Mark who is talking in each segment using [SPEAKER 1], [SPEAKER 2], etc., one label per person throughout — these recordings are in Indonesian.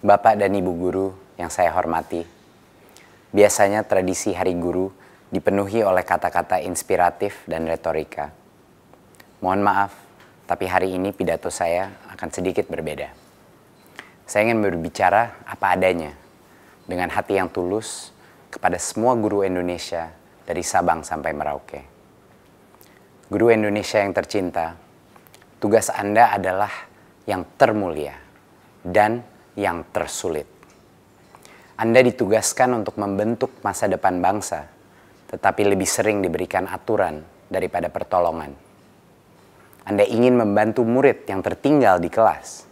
[SPEAKER 1] Bapak dan Ibu Guru yang saya hormati. Biasanya tradisi Hari Guru dipenuhi oleh kata-kata inspiratif dan retorika. Mohon maaf, tapi hari ini pidato saya akan sedikit berbeda. Saya ingin berbicara apa adanya, dengan hati yang tulus kepada semua guru Indonesia dari Sabang sampai Merauke. Guru Indonesia yang tercinta, tugas Anda adalah yang termulia dan yang tersulit. Anda ditugaskan untuk membentuk masa depan bangsa, tetapi lebih sering diberikan aturan daripada pertolongan. Anda ingin membantu murid yang tertinggal di kelas,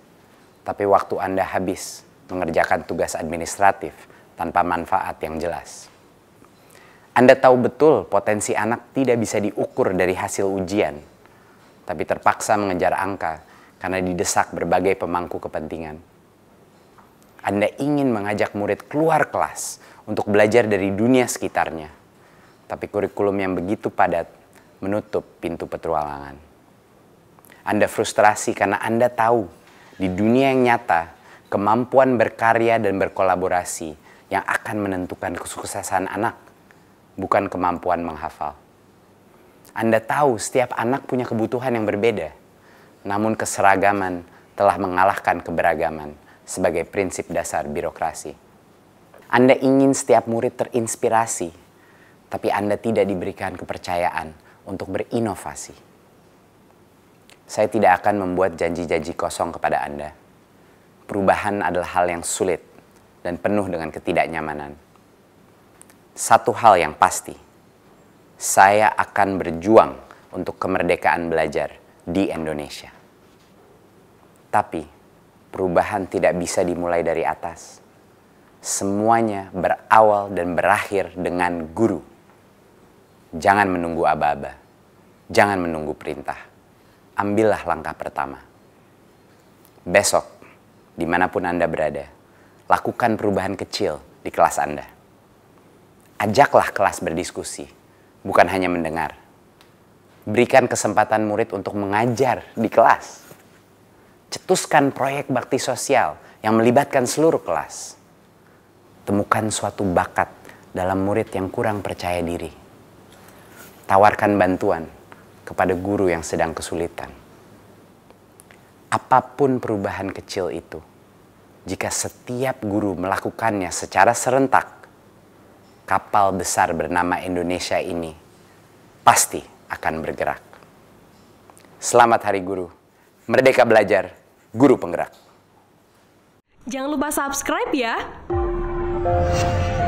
[SPEAKER 1] tapi waktu Anda habis mengerjakan tugas administratif tanpa manfaat yang jelas. Anda tahu betul potensi anak tidak bisa diukur dari hasil ujian, tapi terpaksa mengejar angka karena didesak berbagai pemangku kepentingan. Anda ingin mengajak murid keluar kelas untuk belajar dari dunia sekitarnya. Tapi kurikulum yang begitu padat menutup pintu petualangan. Anda frustrasi karena Anda tahu di dunia yang nyata kemampuan berkarya dan berkolaborasi yang akan menentukan kesuksesan anak, bukan kemampuan menghafal. Anda tahu setiap anak punya kebutuhan yang berbeda, namun keseragaman telah mengalahkan keberagaman sebagai prinsip dasar birokrasi. Anda ingin setiap murid terinspirasi, tapi Anda tidak diberikan kepercayaan untuk berinovasi. Saya tidak akan membuat janji-janji kosong kepada Anda. Perubahan adalah hal yang sulit dan penuh dengan ketidaknyamanan. Satu hal yang pasti, saya akan berjuang untuk kemerdekaan belajar di Indonesia. Tapi, Perubahan tidak bisa dimulai dari atas. Semuanya berawal dan berakhir dengan guru. Jangan menunggu aba-aba. Jangan menunggu perintah. Ambillah langkah pertama. Besok, dimanapun Anda berada, lakukan perubahan kecil di kelas Anda. Ajaklah kelas berdiskusi, bukan hanya mendengar. Berikan kesempatan murid untuk mengajar di kelas Cetuskan proyek bakti sosial yang melibatkan seluruh kelas. Temukan suatu bakat dalam murid yang kurang percaya diri. Tawarkan bantuan kepada guru yang sedang kesulitan. Apapun perubahan kecil itu, jika setiap guru melakukannya secara serentak, kapal besar bernama Indonesia ini pasti akan bergerak. Selamat Hari Guru. Merdeka Belajar, Guru Penggerak. Jangan lupa subscribe ya.